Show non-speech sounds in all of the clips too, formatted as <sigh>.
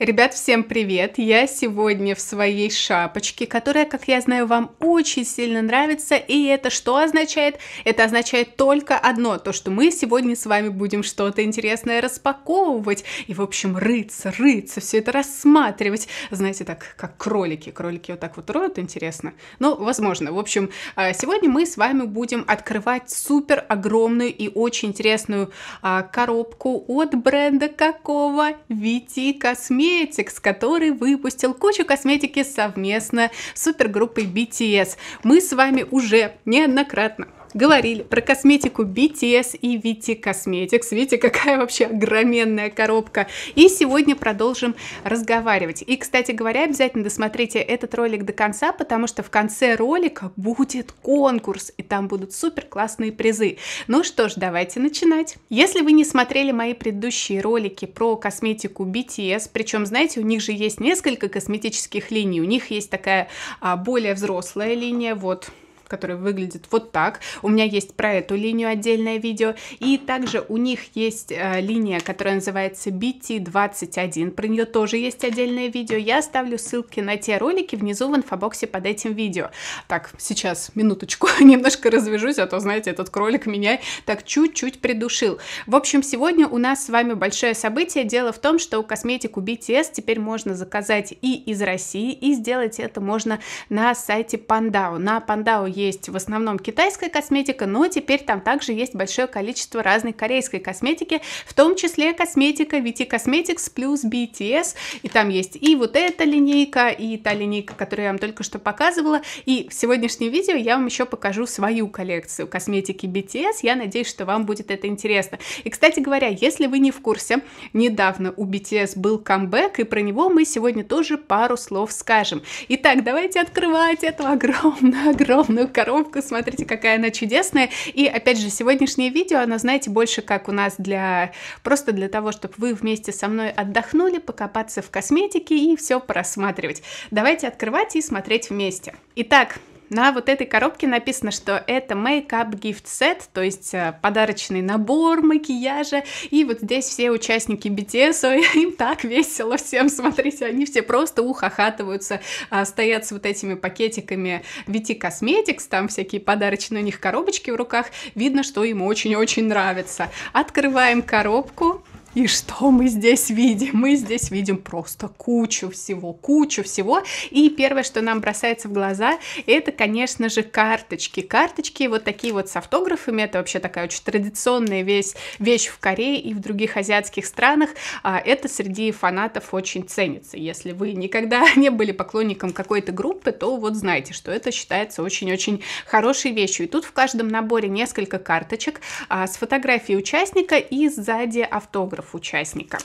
Ребят, всем привет! Я сегодня в своей шапочке, которая, как я знаю, вам очень сильно нравится. И это что означает? Это означает только одно, то, что мы сегодня с вами будем что-то интересное распаковывать и, в общем, рыться, рыться, все это рассматривать. Знаете, так, как кролики. Кролики вот так вот роют, интересно. Ну, возможно. В общем, а, сегодня мы с вами будем открывать супер огромную и очень интересную а, коробку от бренда какого? Вити Косметики Cosmetics, который выпустил кучу косметики совместно с супергруппой BTS. Мы с вами уже неоднократно говорили про косметику BTS и Viti Cosmetics. Видите, какая вообще огроменная коробка. И сегодня продолжим разговаривать. И, кстати говоря, обязательно досмотрите этот ролик до конца, потому что в конце ролика будет конкурс, и там будут супер классные призы. Ну что ж, давайте начинать. Если вы не смотрели мои предыдущие ролики про косметику BTS, причем, знаете, у них же есть несколько косметических линий, у них есть такая а, более взрослая линия, вот который выглядит вот так. У меня есть про эту линию отдельное видео. И также у них есть э, линия, которая называется BT21. Про нее тоже есть отдельное видео. Я оставлю ссылки на те ролики внизу в инфобоксе под этим видео. Так, сейчас, минуточку, <laughs> немножко развяжусь, а то, знаете, этот кролик меня так чуть-чуть придушил. В общем, сегодня у нас с вами большое событие. Дело в том, что косметику BTS теперь можно заказать и из России, и сделать это можно на сайте Пандау. На Пандау есть в основном китайская косметика, но теперь там также есть большое количество разной корейской косметики, в том числе косметика VT Cosmetics плюс BTS, и там есть и вот эта линейка, и та линейка, которую я вам только что показывала, и в сегодняшнем видео я вам еще покажу свою коллекцию косметики BTS, я надеюсь, что вам будет это интересно. И, кстати говоря, если вы не в курсе, недавно у BTS был камбэк, и про него мы сегодня тоже пару слов скажем. Итак, давайте открывать эту огромную-огромную коробку, смотрите, какая она чудесная. И, опять же, сегодняшнее видео, оно, знаете, больше как у нас для... Просто для того, чтобы вы вместе со мной отдохнули, покопаться в косметике и все просматривать. Давайте открывать и смотреть вместе. Итак, на вот этой коробке написано, что это Makeup Gift Set, то есть э, подарочный набор макияжа. И вот здесь все участники BTS, <laughs> им так весело всем, смотрите, они все просто ухахатываются, а, стоят с вот этими пакетиками VT Cosmetics, там всякие подарочные у них коробочки в руках. Видно, что им очень-очень нравится. Открываем коробку. И что мы здесь видим? Мы здесь видим просто кучу всего, кучу всего. И первое, что нам бросается в глаза, это, конечно же, карточки. Карточки вот такие вот с автографами. Это вообще такая очень традиционная вещь, вещь в Корее и в других азиатских странах. А, это среди фанатов очень ценится. Если вы никогда <laughs> не были поклонником какой-то группы, то вот знаете, что это считается очень-очень хорошей вещью. И тут в каждом наборе несколько карточек а, с фотографией участника и сзади автограф параметров участника.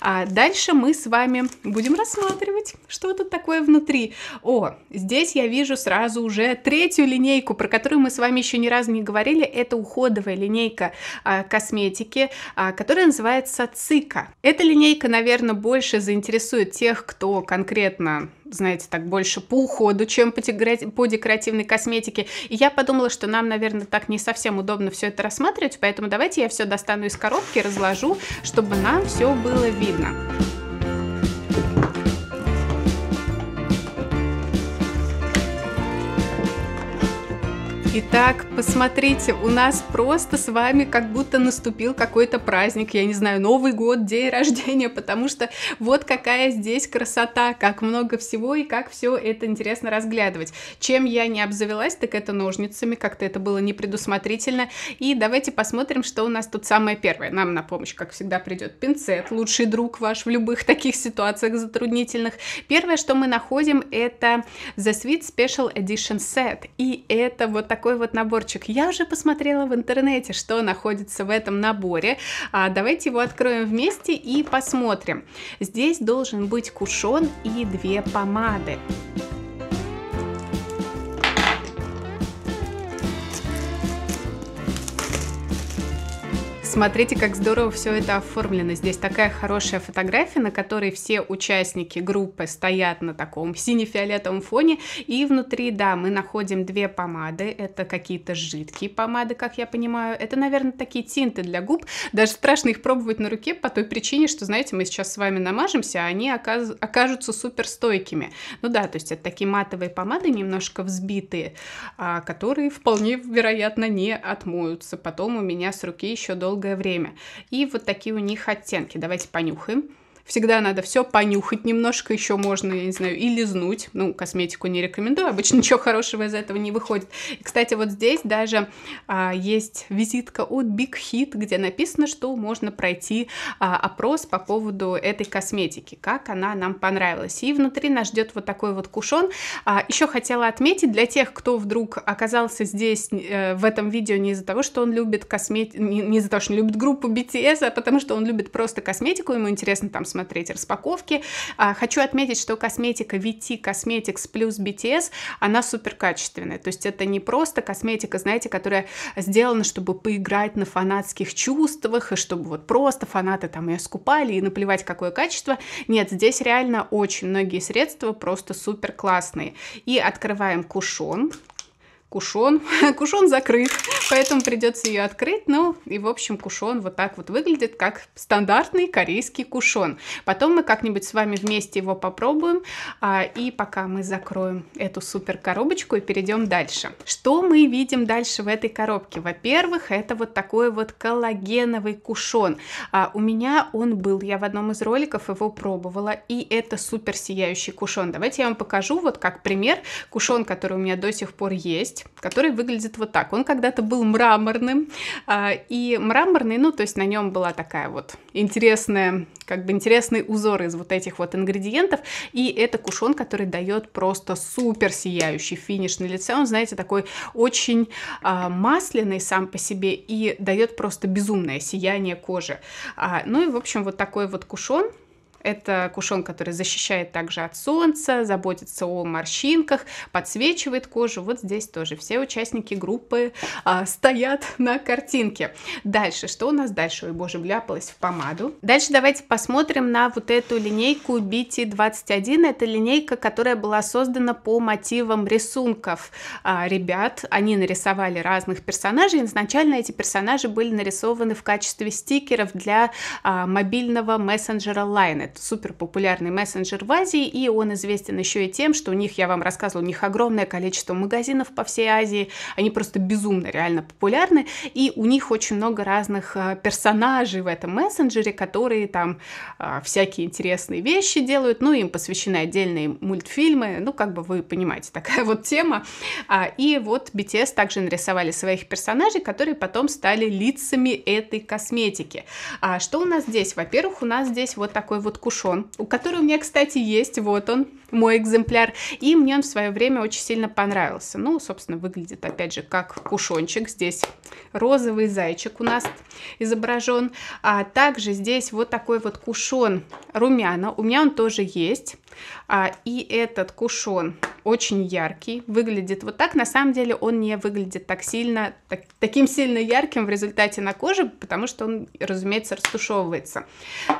А дальше мы с вами будем рассматривать, что тут такое внутри. О, здесь я вижу сразу уже третью линейку, про которую мы с вами еще ни разу не говорили. Это уходовая линейка а, косметики, а, которая называется Цика. Эта линейка, наверное, больше заинтересует тех, кто конкретно знаете, так больше по уходу, чем по, декоративной косметике. И я подумала, что нам, наверное, так не совсем удобно все это рассматривать, поэтому давайте я все достану из коробки, разложу, чтобы нам все было видно. Итак, посмотрите, у нас просто с вами как будто наступил какой-то праздник, я не знаю, Новый год, день рождения, потому что вот какая здесь красота, как много всего и как все это интересно разглядывать. Чем я не обзавелась, так это ножницами, как-то это было непредусмотрительно. И давайте посмотрим, что у нас тут самое первое. Нам на помощь, как всегда, придет пинцет, лучший друг ваш в любых таких ситуациях затруднительных. Первое, что мы находим, это The Sweet Special Edition Set. И это вот так такой вот наборчик. Я уже посмотрела в интернете, что находится в этом наборе. А, давайте его откроем вместе и посмотрим. Здесь должен быть кушон и две помады. Смотрите, как здорово все это оформлено. Здесь такая хорошая фотография, на которой все участники группы стоят на таком сине-фиолетовом фоне. И внутри, да, мы находим две помады. Это какие-то жидкие помады, как я понимаю. Это, наверное, такие тинты для губ. Даже страшно их пробовать на руке по той причине, что, знаете, мы сейчас с вами намажемся, а они окажутся суперстойкими. Ну да, то есть это такие матовые помады, немножко взбитые, а, которые вполне вероятно не отмоются. Потом у меня с руки еще долго долгое время. И вот такие у них оттенки. Давайте понюхаем. Всегда надо все понюхать немножко, еще можно, я не знаю, и лизнуть. Ну, косметику не рекомендую, обычно <laughs> ничего хорошего из этого не выходит. И, кстати, вот здесь даже а, есть визитка от Big Hit, где написано, что можно пройти а, опрос по поводу этой косметики, как она нам понравилась. И внутри нас ждет вот такой вот кушон. А, еще хотела отметить для тех, кто вдруг оказался здесь э, в этом видео не из-за того, что он любит косметику, не, не из-за того, что он любит группу BTS, а потому что он любит просто косметику, ему интересно там смотреть посмотреть распаковки. А, хочу отметить, что косметика VT Cosmetics плюс BTS, она супер качественная. То есть это не просто косметика, знаете, которая сделана, чтобы поиграть на фанатских чувствах, и чтобы вот просто фанаты там ее скупали и наплевать, какое качество. Нет, здесь реально очень многие средства просто супер классные. И открываем кушон кушон. <laughs> кушон закрыт, поэтому придется ее открыть. Ну и, в общем, кушон вот так вот выглядит, как стандартный корейский кушон. Потом мы как-нибудь с вами вместе его попробуем. А, и пока мы закроем эту супер коробочку и перейдем дальше. Что мы видим дальше в этой коробке? Во-первых, это вот такой вот коллагеновый кушон. А, у меня он был, я в одном из роликов его пробовала, и это супер сияющий кушон. Давайте я вам покажу вот как пример кушон, который у меня до сих пор есть есть, который выглядит вот так. Он когда-то был мраморным, а, и мраморный, ну, то есть на нем была такая вот интересная, как бы интересный узор из вот этих вот ингредиентов, и это кушон, который дает просто супер сияющий финиш на лице. Он, знаете, такой очень а, масляный сам по себе и дает просто безумное сияние кожи. А, ну и, в общем, вот такой вот кушон, это кушон, который защищает также от солнца, заботится о морщинках, подсвечивает кожу. Вот здесь тоже все участники группы а, стоят на картинке. Дальше, что у нас дальше? Ой, боже, вляпалась в помаду. Дальше давайте посмотрим на вот эту линейку BT21. Это линейка, которая была создана по мотивам рисунков а, ребят. Они нарисовали разных персонажей. Изначально эти персонажи были нарисованы в качестве стикеров для а, мобильного мессенджера Line это супер популярный мессенджер в Азии, и он известен еще и тем, что у них, я вам рассказывала, у них огромное количество магазинов по всей Азии, они просто безумно реально популярны, и у них очень много разных э, персонажей в этом мессенджере, которые там э, всякие интересные вещи делают, ну, им посвящены отдельные мультфильмы, ну, как бы вы понимаете, <laughs> такая вот тема. А, и вот BTS также нарисовали своих персонажей, которые потом стали лицами этой косметики. А, что у нас здесь? Во-первых, у нас здесь вот такой вот кушон, у которого у меня, кстати, есть, вот он, мой экземпляр, и мне он в свое время очень сильно понравился. Ну, собственно, выглядит, опять же, как кушончик, здесь розовый зайчик у нас изображен, а также здесь вот такой вот кушон румяна, у меня он тоже есть, а, и этот кушон очень яркий, выглядит вот так, на самом деле он не выглядит так сильно, так, таким сильно ярким в результате на коже, потому что он, разумеется, растушевывается.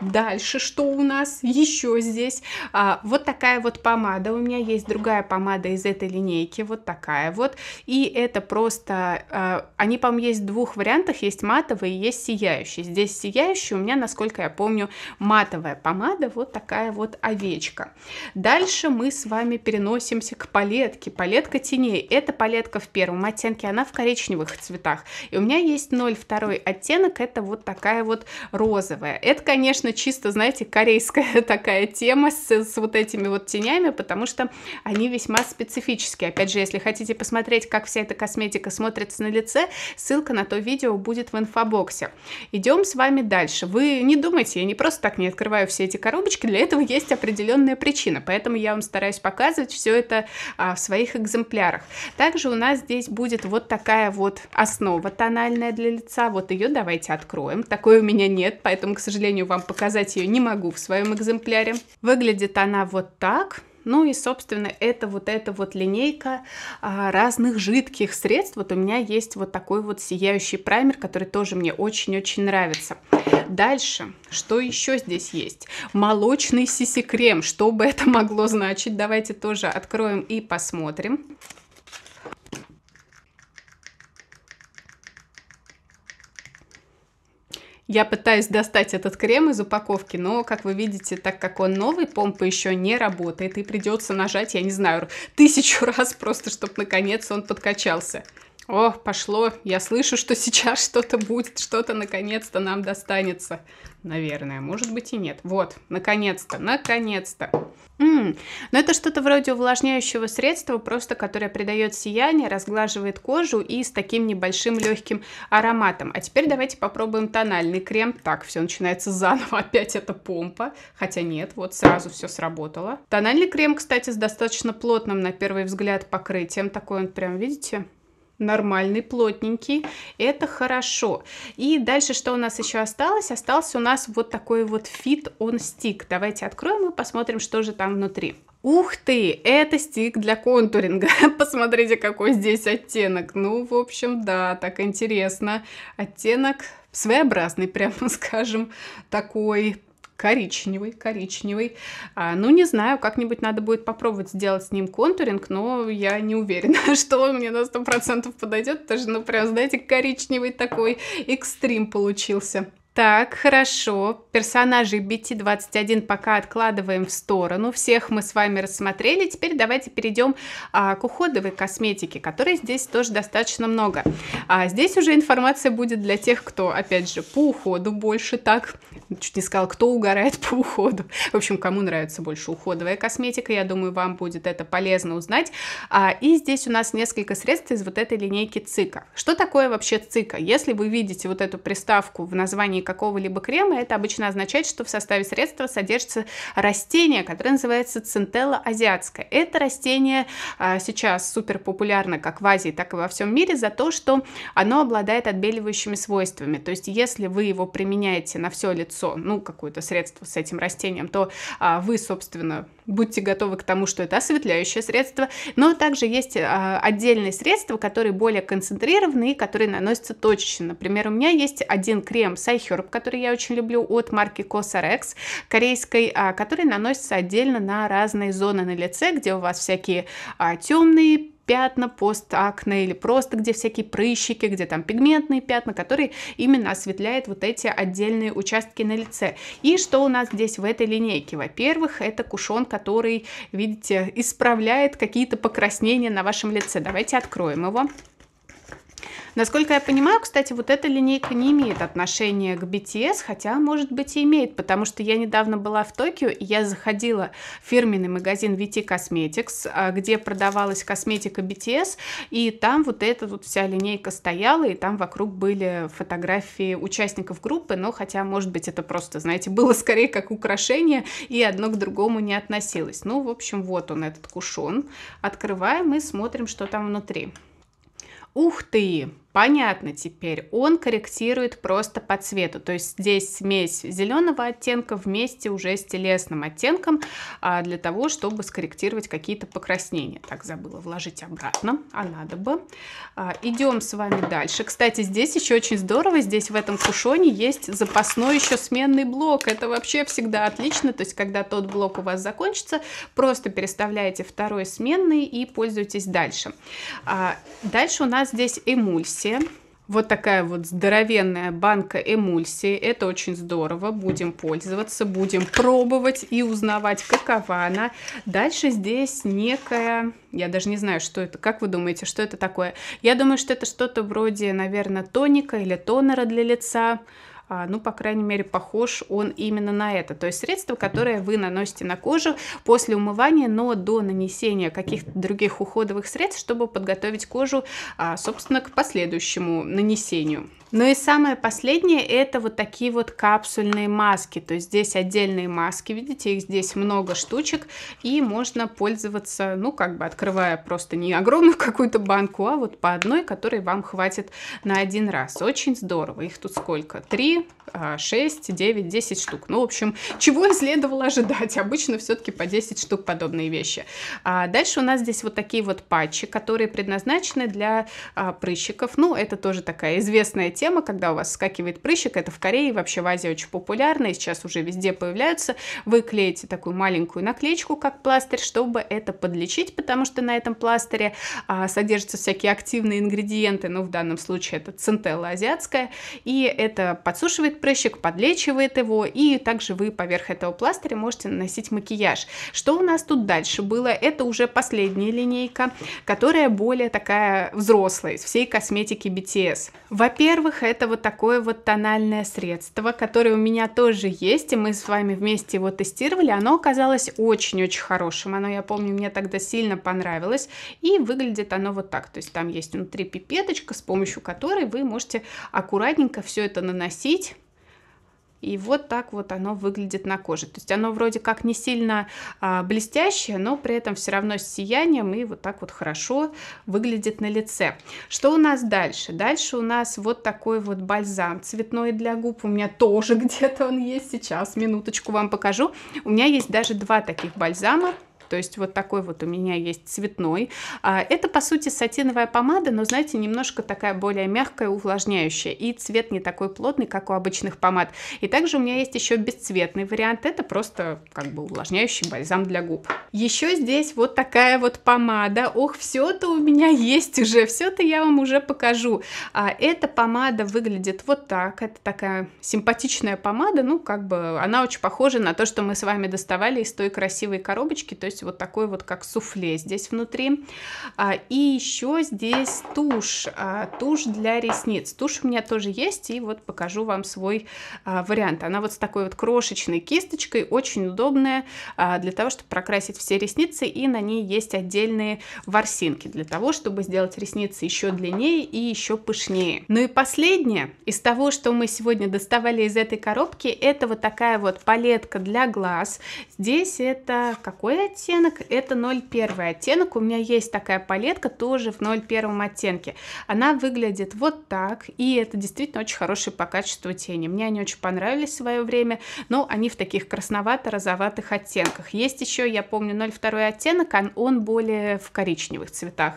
Дальше что у нас еще здесь. А, вот такая вот помада. У меня есть другая помада из этой линейки, вот такая вот. И это просто... А, они, по-моему, есть в двух вариантах. Есть матовый и есть сияющий. Здесь сияющий у меня, насколько я помню, матовая помада. Вот такая вот овечка. Дальше мы с вами переносимся к палетке. Палетка теней. это палетка в первом оттенке, она в коричневых цветах. И у меня есть 02 оттенок, это вот такая вот розовая. Это, конечно, чисто, знаете, корейская еврейская <laughs> такая тема с, с вот этими вот тенями, потому что они весьма специфические. Опять же, если хотите посмотреть, как вся эта косметика смотрится на лице, ссылка на то видео будет в инфобоксе. Идем с вами дальше. Вы не думайте, я не просто так не открываю все эти коробочки, для этого есть определенная причина, поэтому я вам стараюсь показывать все это а, в своих экземплярах. Также у нас здесь будет вот такая вот основа тональная для лица, вот ее давайте откроем. Такой у меня нет, поэтому, к сожалению, вам показать ее не могу в своем экземпляре. Выглядит она вот так. Ну и, собственно, это вот эта вот линейка а, разных жидких средств. Вот у меня есть вот такой вот сияющий праймер, который тоже мне очень-очень нравится. Дальше, что еще здесь есть? Молочный сиси-крем. Что бы это могло значить? Давайте тоже откроем и посмотрим. Я пытаюсь достать этот крем из упаковки, но, как вы видите, так как он новый, помпа еще не работает, и придется нажать, я не знаю, тысячу <laughs> раз просто, чтобы наконец он подкачался. О, пошло. Я слышу, что <laughs> сейчас что-то будет, что-то наконец-то нам достанется. Наверное, может быть и нет. Вот, наконец-то, наконец-то. но это что-то вроде увлажняющего средства, просто которое придает сияние, разглаживает кожу и с таким небольшим легким ароматом. А теперь давайте попробуем тональный крем. Так, все начинается заново, <laughs> опять это помпа. Хотя нет, вот сразу все сработало. Тональный крем, кстати, с достаточно плотным на первый взгляд покрытием. Такой он прям, видите, нормальный, плотненький. Это хорошо. И дальше что у нас еще осталось? Остался у нас вот такой вот Fit On Stick. Давайте откроем и посмотрим, что же там внутри. Ух ты, это стик для контуринга. <laughs> Посмотрите, какой здесь оттенок. Ну, в общем, да, так интересно. Оттенок своеобразный, прямо <laughs> скажем, такой коричневый, коричневый. А, ну, не знаю, как-нибудь надо будет попробовать сделать с ним контуринг, но я не уверена, <laughs> что он мне на 100% подойдет, тоже что, ну, прям, знаете, коричневый такой экстрим получился. Так, хорошо. Персонажи BT-21 пока откладываем в сторону. Всех мы с вами рассмотрели. Теперь давайте перейдем а, к уходовой косметике, которой здесь тоже достаточно много. А, здесь уже информация будет для тех, кто, опять же, по уходу больше так. Чуть не сказал, кто угорает по уходу. В общем, кому нравится больше уходовая косметика, я думаю, вам будет это полезно узнать. А, и здесь у нас несколько средств из вот этой линейки ЦИКа. Что такое вообще ЦИКа? Если вы видите вот эту приставку в названии применении какого-либо крема, это обычно означает, что в составе средства содержится растение, которое называется центелла азиатская. Это растение а, сейчас супер популярно как в Азии, так и во всем мире за то, что оно обладает отбеливающими свойствами. То есть, если вы его применяете на все лицо, ну, какое-то средство с этим растением, то а, вы, собственно, будьте готовы к тому, что это осветляющее средство, но также есть а, отдельные средства, которые более концентрированные, которые наносятся точечно. Например, у меня есть один крем Сайхерб, который я очень люблю от марки Cosrx корейской, а, который наносится отдельно на разные зоны на лице, где у вас всякие а, темные пятна постакне или просто где всякие прыщики, где там пигментные пятна, которые именно осветляют вот эти отдельные участки на лице. И что у нас здесь в этой линейке? Во-первых, это кушон, который, видите, исправляет какие-то покраснения на вашем лице. Давайте откроем его. Насколько я понимаю, кстати, вот эта линейка не имеет отношения к BTS, хотя, может быть, и имеет, потому что я недавно была в Токио, и я заходила в фирменный магазин VT Cosmetics, а, где продавалась косметика BTS, и там вот эта вот вся линейка стояла, и там вокруг были фотографии участников группы, но хотя, может быть, это просто, знаете, <laughs> было скорее как украшение, и одно к другому не относилось. Ну, в общем, вот он, этот кушон. Открываем и смотрим, что там внутри. Ух ты! Понятно теперь, он корректирует просто по цвету, то есть здесь смесь зеленого оттенка вместе уже с телесным оттенком а, для того, чтобы скорректировать какие-то покраснения. Так, забыла вложить обратно, а надо бы. А, идем с вами дальше. Кстати, здесь еще очень здорово, здесь в этом кушоне есть запасной еще сменный блок, это вообще всегда отлично, то есть когда тот блок у вас закончится, просто переставляете второй сменный и пользуйтесь дальше. А, дальше у нас здесь эмульсия эмульсия. Вот такая вот здоровенная банка эмульсии. Это очень здорово. Будем пользоваться, будем пробовать и узнавать, какова она. Дальше здесь некая... Я даже не знаю, что это. Как вы думаете, что это такое? Я думаю, что это что-то вроде, наверное, тоника или тонера для лица. А, ну, по крайней мере, похож он именно на это. То есть средство, которое вы наносите на кожу после умывания, но до нанесения каких-то других уходовых средств, чтобы подготовить кожу, а, собственно, к последующему нанесению. Ну и самое последнее это вот такие вот капсульные маски. То есть здесь отдельные маски, видите, их здесь много штучек, и можно пользоваться, ну как бы открывая просто не огромную <laughs> какую-то банку, а вот по одной, которой вам хватит на один раз. Очень здорово. Их тут сколько? Три, 3, 6, 9, 10 штук. Ну, в общем, чего и следовало ожидать. Обычно все-таки по 10 штук подобные вещи. А дальше у нас здесь вот такие вот патчи, которые предназначены для а, прыщиков. Ну, это тоже такая известная тема, когда у вас скакивает прыщик. Это в Корее, вообще в Азии очень популярно, и сейчас уже везде появляются. Вы клеите такую маленькую наклеечку, как пластырь, чтобы это подлечить, потому что на этом пластыре а, содержатся всякие активные ингредиенты. Ну, в данном случае это центелла азиатская, и это подсушивается подсушивает прыщик, подлечивает его, и также вы поверх этого пластыря можете наносить макияж. Что у нас тут дальше было? Это уже последняя линейка, которая более такая взрослая из всей косметики BTS. Во-первых, это вот такое вот тональное средство, которое у меня тоже есть, и мы с вами вместе его тестировали. Оно оказалось очень-очень хорошим. Оно, я помню, мне тогда сильно понравилось. И выглядит оно вот так. То есть там есть внутри пипеточка, с помощью которой вы можете аккуратненько все это наносить подцепить. И вот так вот оно выглядит на коже. То есть оно вроде как не сильно а, блестящее, но при этом все равно с сиянием и вот так вот хорошо выглядит на лице. Что у нас дальше? Дальше у нас вот такой вот бальзам цветной для губ. У меня тоже <laughs> где-то он есть сейчас. Минуточку вам покажу. У меня есть даже два таких бальзама. То есть вот такой вот у меня есть цветной. А, это, по сути, сатиновая помада, но, знаете, немножко такая более мягкая, увлажняющая. И цвет не такой плотный, как у обычных помад. И также у меня есть еще бесцветный вариант. Это просто как бы увлажняющий бальзам для губ. Еще здесь вот такая вот помада. Ох, все-то у меня есть уже, все-то я вам уже покажу. А, эта помада выглядит вот так. Это такая симпатичная помада. Ну, как бы она очень похожа на то, что мы с вами доставали из той красивой коробочки. То есть есть вот такой вот как суфле здесь внутри. А, и еще здесь тушь, а, тушь для ресниц. Тушь у меня тоже есть, и вот покажу вам свой а, вариант. Она вот с такой вот крошечной кисточкой, очень удобная для того, чтобы прокрасить все ресницы, и на ней есть отдельные ворсинки для того, чтобы сделать ресницы еще длиннее и еще пышнее. Ну и последнее из того, что мы сегодня доставали из этой коробки, это вот такая вот палетка для глаз. Здесь это какой оттенок? оттенок, это 0,1 оттенок. У меня есть такая палетка тоже в 0,1 оттенке. Она выглядит вот так, и это действительно очень хорошие по качеству тени. Мне они очень понравились в свое время, но они в таких красновато-розоватых оттенках. Есть еще, я помню, 0,2 оттенок, он, он более в коричневых цветах.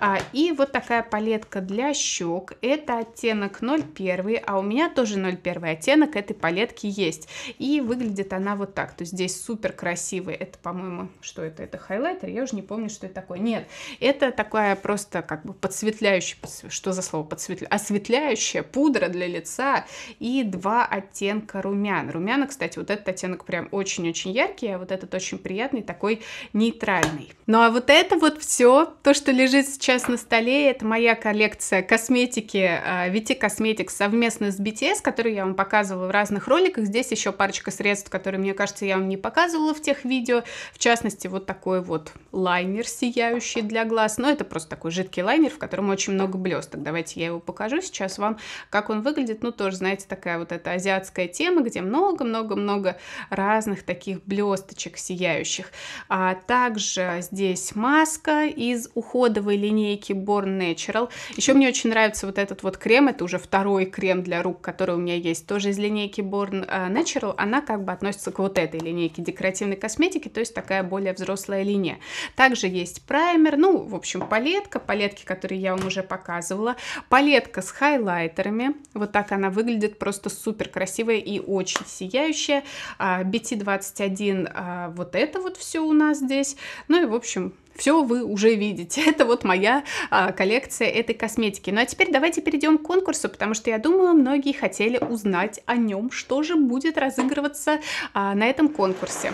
А, и вот такая палетка для щек, это оттенок 0,1, а у меня тоже 0,1 оттенок этой палетки есть. И выглядит она вот так, то есть здесь супер красивый, это, по-моему, что это. Это хайлайтер, я уже не помню, что это такое. Нет, это такая просто как бы подсветляющая, что за слово подсветляющая, осветляющая пудра для лица и два оттенка румян. Румяна, кстати, вот этот оттенок прям очень-очень яркий, а вот этот очень приятный, такой нейтральный. Ну а вот это вот все, то, что лежит сейчас на столе, это моя коллекция косметики а, VT Cosmetics совместно с BTS, которую я вам показывала в разных роликах. Здесь еще парочка средств, которые, мне кажется, я вам не показывала в тех видео. В частности, частности, вот такой вот лайнер сияющий для глаз. Но это просто такой жидкий лайнер, в котором очень много блесток. Давайте я его покажу сейчас вам, как он выглядит. Ну, тоже, знаете, такая вот эта азиатская тема, где много-много-много разных таких блесточек сияющих. А также здесь маска из уходовой линейки Born Natural. Еще мне очень нравится вот этот вот крем. Это уже второй крем для рук, который у меня есть. Тоже из линейки Born а, Natural. Она как бы относится к вот этой линейке декоративной косметики, то есть такая более более взрослая линия. Также есть праймер, ну, в общем, палетка, палетки, которые я вам уже показывала. Палетка с хайлайтерами, вот так она выглядит, просто супер красивая и очень сияющая. А, BT21, а, вот это вот все у нас здесь. Ну и, в общем, все вы уже видите. <laughs> Это вот моя а, коллекция этой косметики. Ну а теперь давайте перейдем к конкурсу, потому что я думаю, многие хотели узнать о нем, что же будет разыгрываться а, на этом конкурсе.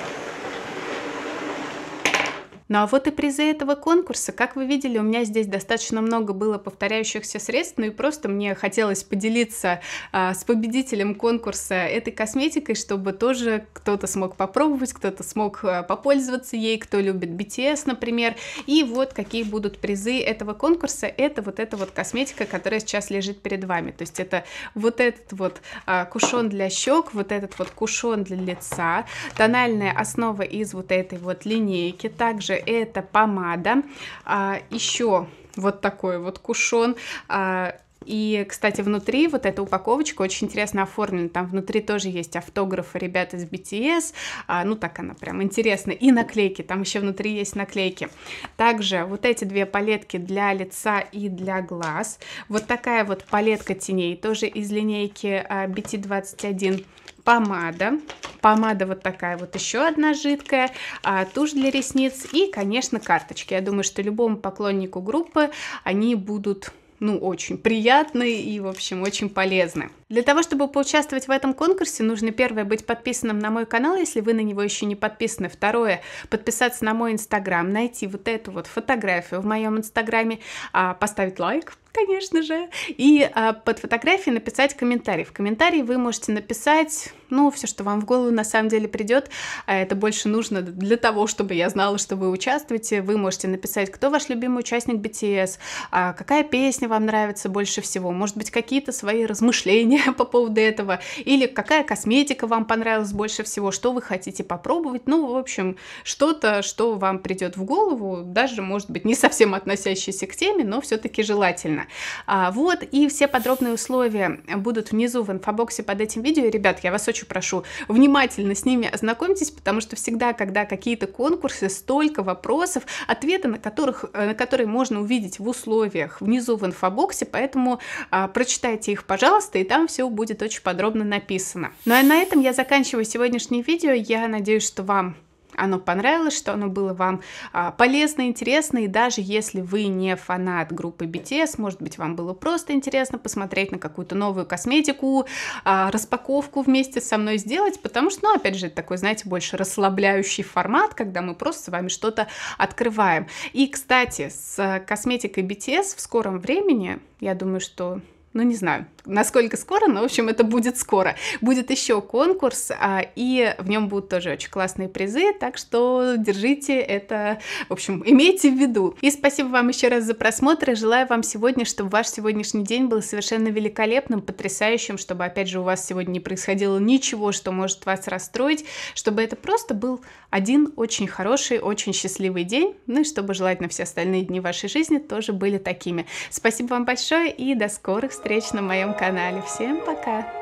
Ну а вот и призы этого конкурса. Как вы видели, у меня здесь достаточно много было повторяющихся средств, ну и просто мне хотелось поделиться а, с победителем конкурса этой косметикой, чтобы тоже кто-то смог попробовать, кто-то смог а, попользоваться ей, кто любит BTS, например. И вот какие будут призы этого конкурса. Это вот эта вот косметика, которая сейчас лежит перед вами. То есть это вот этот вот а, кушон для щек, вот этот вот кушон для лица, тональная основа из вот этой вот линейки, также это помада, а, еще вот такой вот кушон. А, и, кстати, внутри вот эта упаковочка очень интересно оформлена. Там внутри тоже есть автографы ребят из BTS. А, ну, так она прям интересна. И наклейки. Там еще внутри есть наклейки. Также вот эти две палетки для лица и для глаз. Вот такая вот палетка теней. Тоже из линейки а, BT21 помада. Помада вот такая вот еще одна жидкая, а, тушь для ресниц и, конечно, карточки. Я думаю, что любому поклоннику группы они будут ну, очень приятны и, в общем, очень полезны. Для того, чтобы поучаствовать в этом конкурсе, нужно первое быть подписанным на мой канал, если вы на него еще не подписаны. Второе, подписаться на мой инстаграм, найти вот эту вот фотографию в моем инстаграме, а, поставить лайк, конечно же, и а, под фотографией написать комментарий. В комментарии вы можете написать, ну, все, что вам в голову на самом деле придет, а это больше нужно для того, чтобы я знала, что вы участвуете. Вы можете написать, кто ваш любимый участник BTS, какая песня вам нравится больше всего, может быть, какие-то свои размышления <laughs> по поводу этого, или какая косметика вам понравилась больше всего, что вы хотите попробовать, ну, в общем, что-то, что вам придет в голову, даже, может быть, не совсем относящееся к теме, но все-таки желательно. А, вот, и все подробные условия будут внизу в инфобоксе под этим видео. Ребят, я вас очень прошу, внимательно с ними ознакомьтесь, потому что всегда, когда какие-то конкурсы, столько вопросов, ответы на, которых, э, на которые можно увидеть в условиях внизу в инфобоксе, поэтому а, прочитайте их, пожалуйста, и там все будет очень подробно написано. Ну а на этом я заканчиваю сегодняшнее видео. Я надеюсь, что вам оно понравилось, что оно было вам а, полезно, интересно, и даже если вы не фанат группы BTS, может быть, вам было просто интересно посмотреть на какую-то новую косметику, а, распаковку вместе со мной сделать, потому что, ну, опять же, это такой, знаете, больше расслабляющий формат, когда мы просто с вами что-то открываем. И, кстати, с э, косметикой BTS в скором времени, я думаю, что ну не знаю, насколько скоро, но в общем это будет скоро. Будет еще конкурс, а, и в нем будут тоже очень классные призы, так что держите это, в общем, имейте в виду. И спасибо вам еще раз за просмотр, и желаю вам сегодня, чтобы ваш сегодняшний день был совершенно великолепным, потрясающим, чтобы, опять же, у вас сегодня не происходило ничего, что может вас расстроить, чтобы это просто был один очень хороший, очень счастливый день, ну и чтобы желательно все остальные дни вашей жизни тоже были такими. Спасибо вам большое и до скорых встреч! встреч на моем канале. Всем пока!